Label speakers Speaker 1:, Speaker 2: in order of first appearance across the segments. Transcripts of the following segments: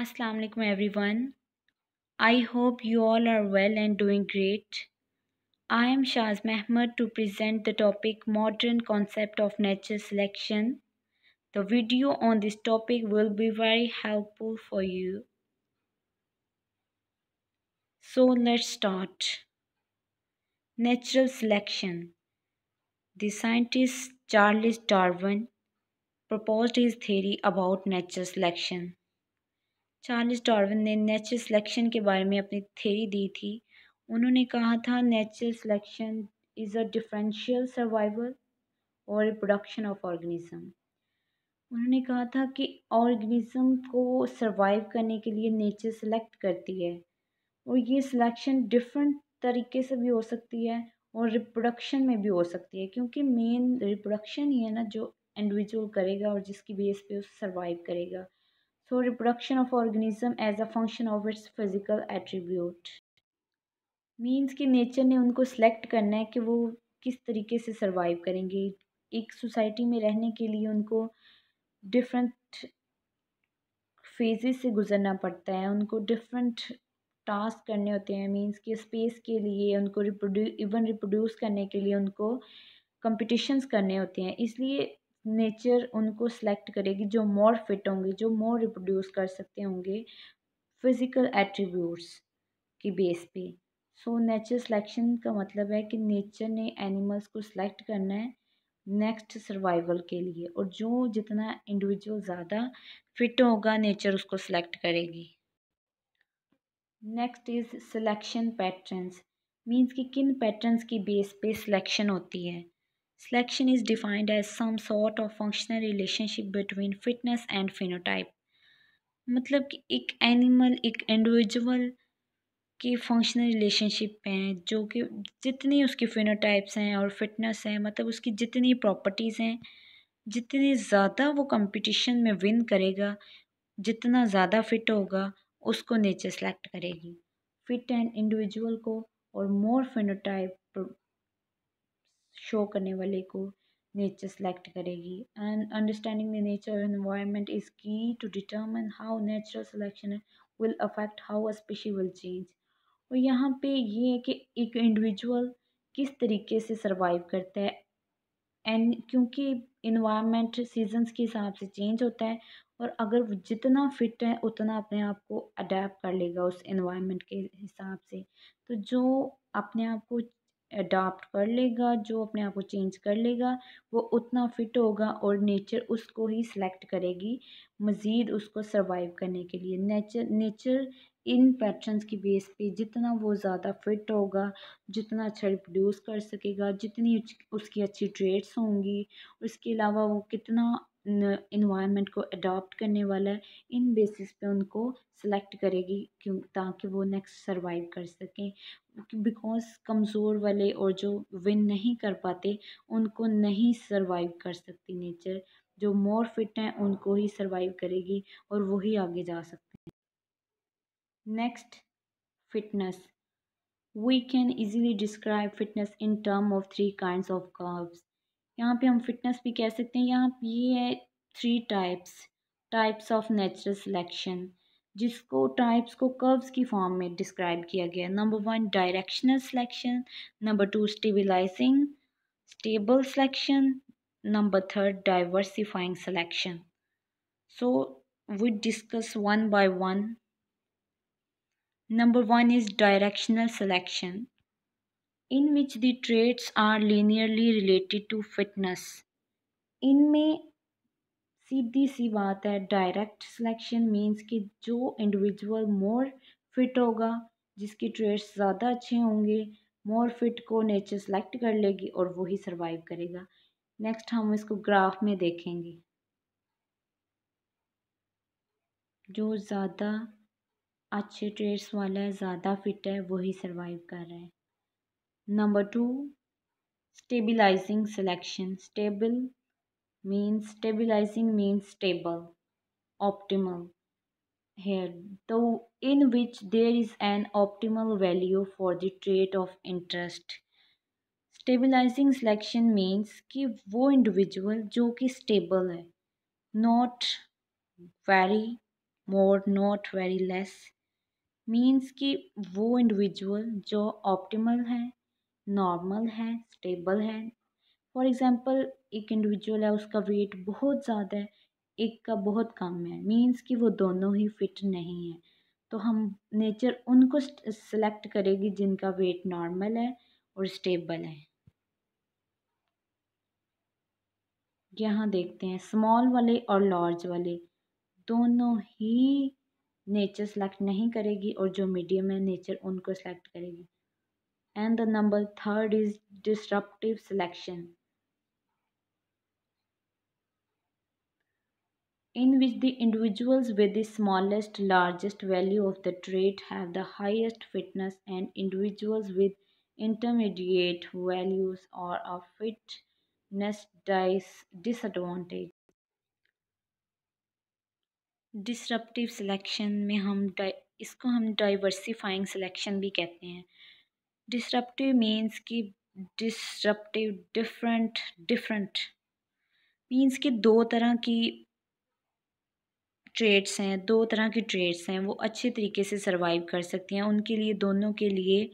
Speaker 1: Assalamu alaikum everyone. I hope you all are well and doing great. I am Shaz Mehmed to present the topic Modern Concept of natural Selection. The video on this topic will be very helpful for you. So let's start. Natural selection. The scientist Charles Darwin proposed his theory about natural selection. Charles Darwin ने natural selection के बारे में अपनी theory दी थी उन्होंने कहा था natural selection is a differential survival और रिप्रोडक्शन ऑफ ऑर्गेनिज्म उन्होंने कहा था कि ऑर्गेनिज्म को सर्वाइव करने के लिए नेचर सेलेक्ट करती है और ये सिलेक्शन डिफरेंट तरीके से भी हो सकती है और रिप्रोडक्शन में भी हो सकती है क्योंकि मेन रिप्रोडक्शन ही है ना जो इंडिविजुअल करेगा और जिसकी बेस पे उस सर्वाइव करेगा so reproduction of organism as a function of its physical attribute means कि नेचर ने उनको सेलेक्ट करना है कि वो किस तरीके से सर्वाइव करेंगे एक सोसाइटी में रहने के लिए उनको डिफरेंट फेजेस से गुजरना पड़ता है उनको डिफरेंट टास्क करने होते हैं मीन्स कि स्पेस के लिए उनको रिप्रोड्यू इवन रिप्रोड्यूस करने के लिए उनको कंपटीशंस करने होते हैं इसलिए नेचर उनको सेलेक्ट करेगी जो मोर फिट होंगे जो मोर रिप्रोड्यूस कर सकते होंगे फिज़िकल एट्रीब्यूट्स की बेस पे सो नेचर सिलेक्शन का मतलब है कि नेचर ने एनिमल्स को सिलेक्ट करना है नेक्स्ट सर्वाइवल के लिए और जो जितना इंडिविजुअल ज़्यादा फिट होगा नेचर उसको सिलेक्ट करेगी next is selection patterns means कि किन पैटर्न्स की बेस पे सिलेक्शन होती है Selection is defined as some sort of functional relationship between fitness and phenotype. मतलब कि एक एनिमल एक इंडिविजुअल की फंक्शनल रिलेशनशिप हैं जो कि जितनी उसकी फिनोटाइप्स हैं और फिटनेस हैं मतलब उसकी जितनी प्रॉपर्टीज़ हैं जितनी ज़्यादा वो कंपटीशन में विन करेगा जितना ज़्यादा फिट होगा उसको नेचर सेलेक्ट करेगी फिट एंड इंडिविजुअल को और मोर फिनोटाइप शो करने वाले को नेचर सेलेक्ट करेगी and understanding the nature environment is key to determine how natural selection will affect how a species will change और यहाँ पे ये है कि एक इंडिविजुअल किस तरीके से सरवाइव करता है एंड क्योंकि इन्वायरमेंट सीजन्स के हिसाब से चेंज होता है और अगर वो जितना फिट है उतना अपने आप को अडेप्ट कर लेगा उस इन्वायरमेंट के हिसाब से तो जो अपने आप को अडॉप्ट कर लेगा जो अपने आप को चेंज कर लेगा वो उतना फ़िट होगा और नेचर उसको ही सिलेक्ट करेगी मज़ीद उसको सर्वाइव करने के लिए नेचर नेचर इन पैटर्न्स की बेस पे जितना वो ज़्यादा फिट होगा जितना अच्छा रिप्रोड्यूस कर सकेगा जितनी उसकी अच्छी ट्रेड्स होंगी उसके अलावा वो कितना इन्वायरमेंट को अडॉप्ट करने वाला है इन बेसिस पे उनको सेलेक्ट करेगी क्यों ताकि वो नेक्स्ट सरवाइव कर सकें बिकॉज कमज़ोर वाले और जो विन नहीं कर पाते उनको नहीं सरवाइव कर सकती नेचर जो मोर फिट हैं उनको ही सरवाइव करेगी और वही आगे जा सकते हैं next fitness we can easily describe fitness in term of three kind of curves यहाँ पे हम फिटनेस भी कह सकते हैं यहाँ ये है three types types of natural selection जिसको टाइप्स को कर्व्स की फॉर्म में डिस्क्राइब किया गया number one directional selection number two stabilising stable selection number third diversifying selection so we discuss one by one number one is directional selection in which the traits are linearly related to fitness इनमें सीधी सी बात है direct selection means कि जो individual मोर fit होगा जिसकी trades ज़्यादा अच्छे होंगे मोर फिट को नेचर सेलेक्ट कर लेगी और वही सर्वाइव करेगा नेक्स्ट हम इसको ग्राफ में देखेंगे जो ज़्यादा अच्छे ट्रेड्स वाला है ज़्यादा फिट है वही सर्वाइव कर रहा है number 2 stabilizing selection stable means stabilizing means stable optimal here though in which there is an optimal value for the trait of interest stabilizing selection means ki wo individual jo ki stable hai not very more not very less means ki wo individual jo optimal hai normal है stable है for example एक individual है उसका wait बहुत ज़्यादा है एक का बहुत कम है मीन्स कि वो दोनों ही फिट नहीं है तो हम नेचर उनको सेलेक्ट करेगी जिनका वेट नॉर्मल है और स्टेबल है यहाँ देखते हैं स्मॉल वाले और लार्ज वाले दोनों ही नेचर सेलेक्ट नहीं करेगी और जो मीडियम है नेचर उनको सेलेक्ट करेगी and the number third is disruptive selection in which the individuals with the smallest largest value of the trait have the highest fitness and individuals with intermediate values or a fitness disadvantage Disruptive selection में हम इसको हम diversifying selection भी कहते हैं disruptive means कि disruptive different different means कि दो तरह की ट्रेड्स हैं दो तरह की ट्रेड्स हैं वो अच्छे तरीके से सरवाइव कर सकती हैं उनके लिए दोनों के लिए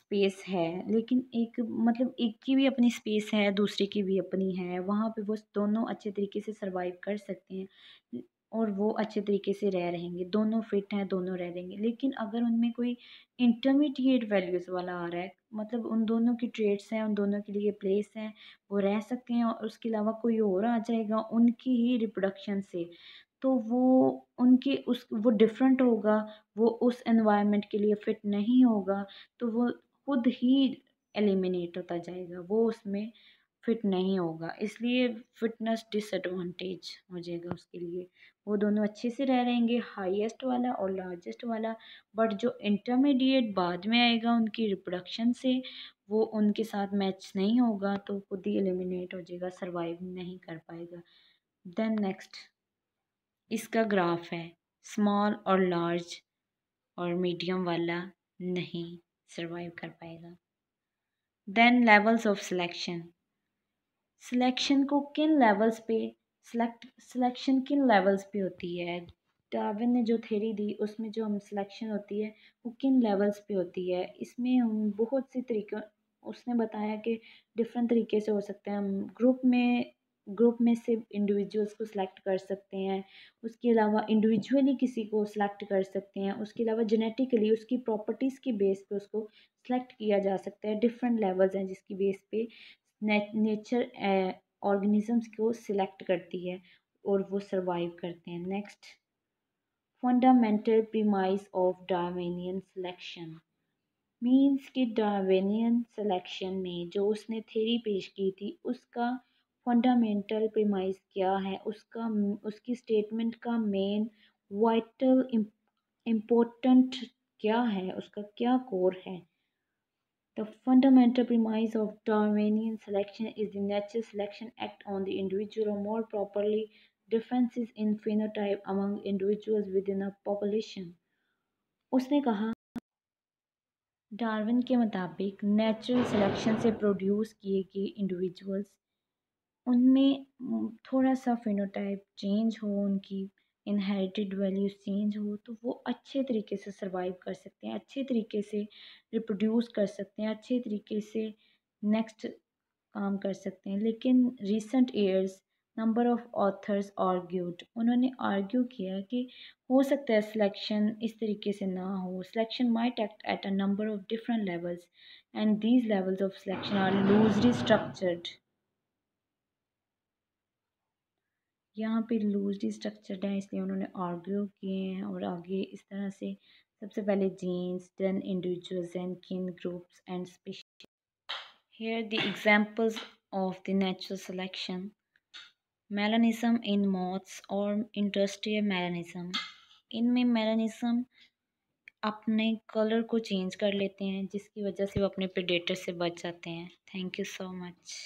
Speaker 1: स्पेस है लेकिन एक मतलब एक की भी अपनी स्पेस है दूसरे की भी अपनी है वहाँ पे वो दोनों अच्छे तरीके से सरवाइव कर सकते हैं और वो अच्छे तरीके से रह रहेंगे दोनों फिट हैं दोनों रह रहेंगे लेकिन अगर उनमें कोई इंटरमीडिएट वैल्यूज़ वाला आ रहा है मतलब उन दोनों की ट्रेड्स हैं उन दोनों के लिए प्लेस हैं वो रह सकते हैं और उसके अलावा कोई और आ जाएगा उनकी ही रिप्रोडक्शन से तो वो उनके उस वो डिफरेंट होगा वो उस एनवायरमेंट के लिए फ़िट नहीं होगा तो वो खुद ही एलिमिनेट होता जाएगा वो उसमें फिट नहीं होगा इसलिए फिटनेस डिसएडवांटेज हो जाएगा उसके लिए वो दोनों अच्छे से रह रहेंगे हाईएस्ट वाला और लार्जेस्ट वाला बट जो इंटरमीडिएट बाद में आएगा उनकी रिप्रोडक्शन से वो उनके साथ मैच नहीं होगा तो खुद ही एलिमिनेट हो जाएगा सर्वाइव नहीं कर पाएगा देन नेक्स्ट इसका ग्राफ है स्मॉल और लार्ज और मीडियम वाला नहीं सर्वाइव कर पाएगा then levels of selection selection को किन लेवल्स पे सिलेक्ट सिलेक्शन किन लेवल्स पे होती है डार्विन ने जो थेरी दी उसमें जो हम सिलेक्शन होती है वो किन लेवल्स पे होती है इसमें हम बहुत सी तरीके उसने बताया कि डिफरेंट तरीके से हो सकते हैं हम ग्रुप में ग्रुप में से इंडिविजुअल्स को सिलेक्ट कर सकते हैं उसके अलावा इंडिविजुअली किसी को सिलेक्ट कर सकते हैं उसके अलावा जेनेटिकली उसकी प्रॉपर्टीज़ की बेस पे उसको सिलेक्ट किया जा सकता है डिफरेंट लेवल्स हैं जिसकी बेस पे नेचर ऑर्गेनिज़म्स eh, को सिलेक्ट करती है और वो सर्वाइव करते हैं next fundamental premise of Darwinian selection means कि डावेनियन सिलेक्शन में जो उसने थेरी पेश की थी उसका फंडामेंटल प्रीमाइज क्या है उसका उसकी स्टेटमेंट का मेन वाइटल इम्पोर्टेंट क्या है उसका क्या कोर है The fundamental premise of Darwinian selection is the natural selection act on the individual or more properly differences in phenotype among individuals within a population. उसने कहा डार्विन के मुताबिक नेचुरल सिलेक्शन से प्रोड्यूस किए गए इंडिविजुअल्स उनमें थोड़ा सा फिनोटाइप चेंज हो उनकी इनहेरिटेड वैल्यूज़ चेंज हो तो वो अच्छे तरीके से सरवाइव कर सकते हैं अच्छे तरीके से रिप्रोड्यूस कर सकते हैं अच्छे तरीके से नेक्स्ट काम कर सकते हैं लेकिन recent years number of authors argued उन्होंने आर्ग्यू किया कि हो सकता है सिलेक्शन इस तरीके से ना हो selection might act at a number of different levels and these levels of selection are loosely structured यहाँ पे लूजली स्ट्रक्चर्ड है इसलिए उन्होंने आर्ग्यू किए हैं और आगे इस तरह से सबसे पहले genes done individuals and kin groups and special here the examples of the natural selection melanism in moths और इंडस्ट्रियल मेलानिज्म इनमें मेलानिज्म अपने कलर को चेंज कर लेते हैं जिसकी वजह से वो अपने प्रेडेटर से बच जाते हैं थैंक यू सो मच